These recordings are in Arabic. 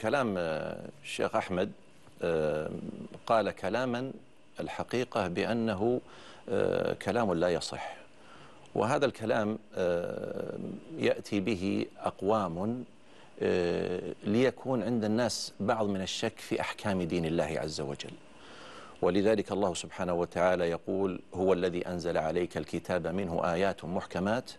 كلام آه، الشيخ أحمد آه، قال كلاما الحقيقة بأنه آه، كلام لا يصح وهذا الكلام يأتي به أقوام ليكون عند الناس بعض من الشك في أحكام دين الله عز وجل ولذلك الله سبحانه وتعالى يقول هو الذي أنزل عليك الكتاب منه آيات محكمات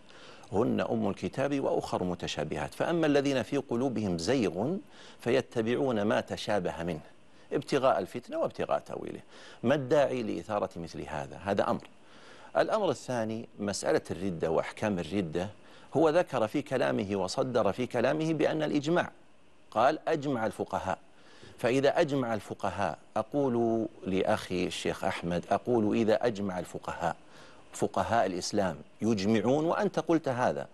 هن أم الكتاب وأخر متشابهات فأما الذين في قلوبهم زيغ فيتبعون ما تشابه منه ابتغاء الفتنة وابتغاء تأويله ما الداعي لإثارة مثل هذا هذا أمر الأمر الثاني مسألة الردة وأحكام الردة هو ذكر في كلامه وصدر في كلامه بأن الإجماع قال أجمع الفقهاء فإذا أجمع الفقهاء أقول لأخي الشيخ أحمد أقول إذا أجمع الفقهاء فقهاء الإسلام يجمعون وأنت قلت هذا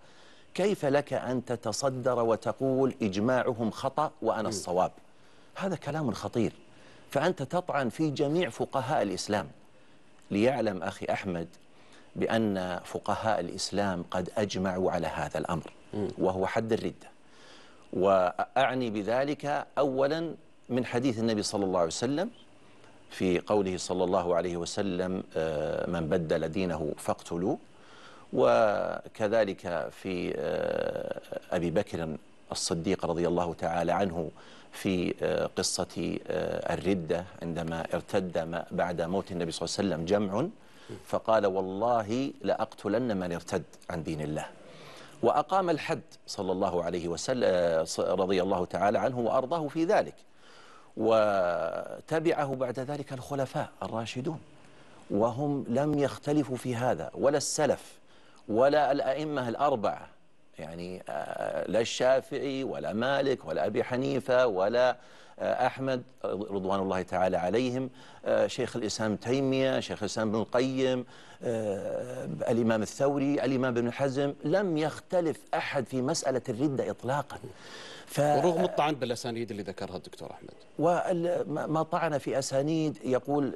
كيف لك أن تتصدر وتقول إجماعهم خطأ وأنا الصواب هذا كلام خطير فأنت تطعن في جميع فقهاء الإسلام ليعلم أخي أحمد بأن فقهاء الإسلام قد أجمعوا على هذا الأمر وهو حد الردة وأعني بذلك أولا من حديث النبي صلى الله عليه وسلم في قوله صلى الله عليه وسلم آه، من بدل دينه فاقتلوه وكذلك في آه، أبي بكر الصديق رضي الله تعالى عنه في آه، قصة الردة عندما ارتد بعد موت النبي صلى الله عليه وسلم جمع فقال والله لأقتلن من ارتد عن دين الله وأقام الحد صلى الله عليه وسلم رضي الله تعالى عنه وأرضاه في ذلك وتبعه بعد ذلك الخلفاء الراشدون وهم لم يختلفوا في هذا ولا السلف ولا الأئمة الأربعة يعني آه، لا الشافعي ولا مالك ولا أبي حنيفة ولا آه، أحمد آه، رضوان الله تعالى عليهم آه، شيخ الإسلام تيمية شيخ الإسلام بن القيم الإمام الثوري الإمام بن حزم لم يختلف أحد في مسألة الردة إطلاقا ف... ورغم الطعن بالاسانيد اللي ذكرها الدكتور احمد وما طعن في اسانيد يقول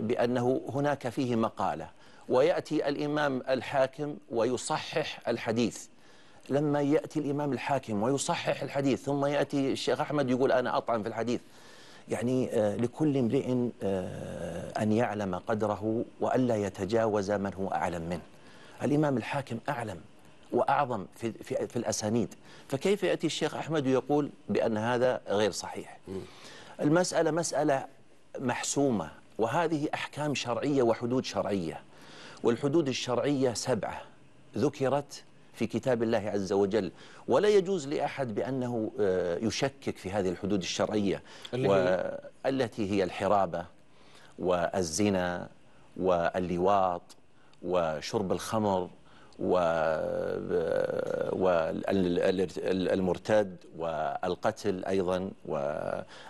بانه هناك فيه مقاله وياتي الامام الحاكم ويصحح الحديث لما يأتي الإمام الحاكم ويصحح الحديث ثم يأتي الشيخ أحمد يقول أنا أطعن في الحديث يعني آه، لكل امرئ آه، أن يعلم قدره وألا يتجاوز من هو أعلم منه الإمام الحاكم أعلم وأعظم في, في, في الأسانيد فكيف يأتي الشيخ أحمد ويقول بأن هذا غير صحيح المسألة مسألة محسومة وهذه أحكام شرعية وحدود شرعية والحدود الشرعية سبعة ذكرت في كتاب الله عز وجل ولا يجوز لأحد بأنه آه، يشكك في هذه الحدود الشرعية التي هي الحرابة والزنا واللواط وشرب الخمر والمرتد والقتل أيضا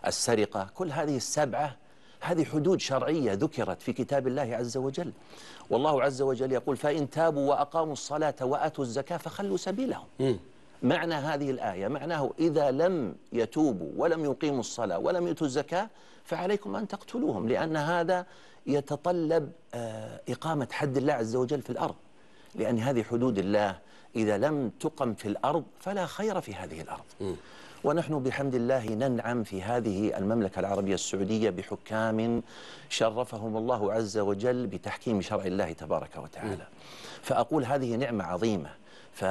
والسرقة كل هذه السبعة هذه حدود شرعية ذكرت في كتاب الله عز وجل والله عز وجل يقول فإن تابوا وأقاموا الصلاة وأتوا الزكاة فخلوا سبيلهم م. معنى هذه الآية معناه إذا لم يتوبوا ولم يقيموا الصلاة ولم يؤتوا الزكاة فعليكم أن تقتلوهم لأن هذا يتطلب آه، إقامة حد الله عز وجل في الأرض لأن هذه حدود الله إذا لم تقم في الأرض فلا خير في هذه الأرض م. ونحن بحمد الله ننعم في هذه المملكة العربية السعودية بحكام شرفهم الله عز وجل بتحكيم شرع الله تبارك وتعالى م. فأقول هذه نعمة عظيمة ف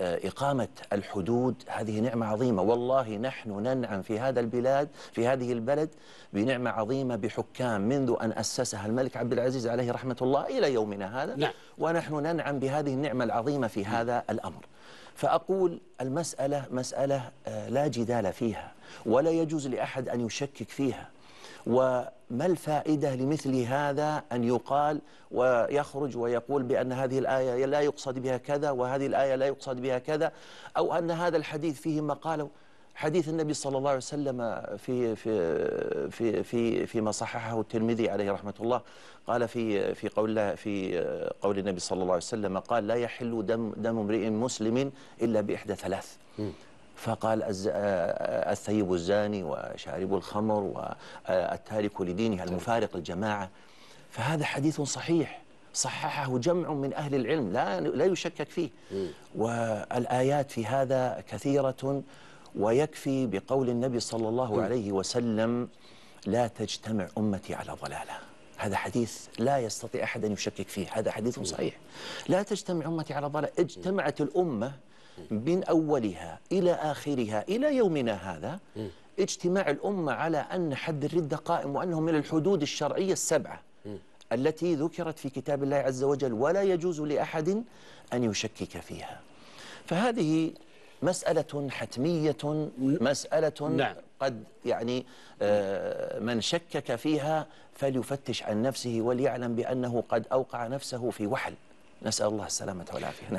إقامة الحدود هذه نعمة عظيمة والله نحن ننعم في هذا البلاد في هذه البلد بنعمة عظيمة بحكام منذ أن أسسها الملك عبد العزيز عليه رحمة الله إلى يومنا هذا نعم. ونحن ننعم بهذه النعمة العظيمة في هذا الأمر فأقول المسألة مسألة آه، لا جدال فيها ولا يجوز لأحد أن يشكك فيها وما الفائدة لمثل هذا أن يقال ويخرج ويقول بأن هذه الآية لا يقصد بها كذا وهذه الآية لا يقصد بها كذا أو أن هذا الحديث فيه ما قاله حديث النبي صلى الله عليه وسلم في في في في فيما صححه الترمذي عليه رحمه الله قال في في قول في قول النبي صلى الله عليه وسلم قال لا يحل دم دم امرئ مسلم الا باحدى ثلاث فقال آه، آه، الثيب الزاني وشارب الخمر والتارك لدينه طيب. المفارق الجماعة فهذا حديث صحيح صححه جمع من أهل العلم لا, لا يشكك فيه والآيات في هذا كثيرة ويكفي بقول النبي صلى الله عليه وسلم لا تجتمع أمتي على ضلاله هذا حديث لا يستطيع أحد أن يشكك فيه هذا حديث صحيح لا تجتمع أمتي على ضلالة اجتمعت الأمة من أولها إلى آخرها إلى يومنا هذا اجتماع الأمة على أن حد الردة قائم وأنه من الحدود الشرعية السبعة التي ذكرت في كتاب الله عز وجل ولا يجوز لأحد أن يشكك فيها فهذه مسألة حتمية مسألة نعم. قد يعني آه، من شكك فيها فليفتش عن نفسه وليعلم بأنه قد أوقع نفسه في وحل نسأل الله السلامة والعافية نعم